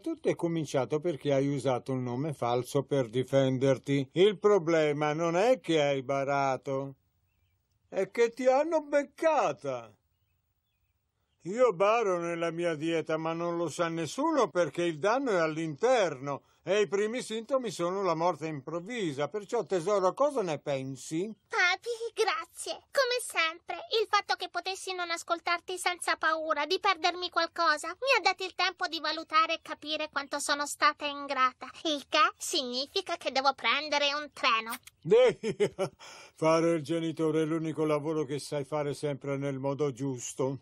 Tutto è cominciato perché hai usato un nome falso per difenderti. Il problema non è che hai barato, è che ti hanno beccata. Io baro nella mia dieta, ma non lo sa nessuno perché il danno è all'interno e i primi sintomi sono la morte improvvisa. Perciò, tesoro, cosa ne pensi? Ah. Grazie. Come sempre, il fatto che potessi non ascoltarti senza paura di perdermi qualcosa mi ha dato il tempo di valutare e capire quanto sono stata ingrata, il che significa che devo prendere un treno. fare il genitore è l'unico lavoro che sai fare sempre nel modo giusto.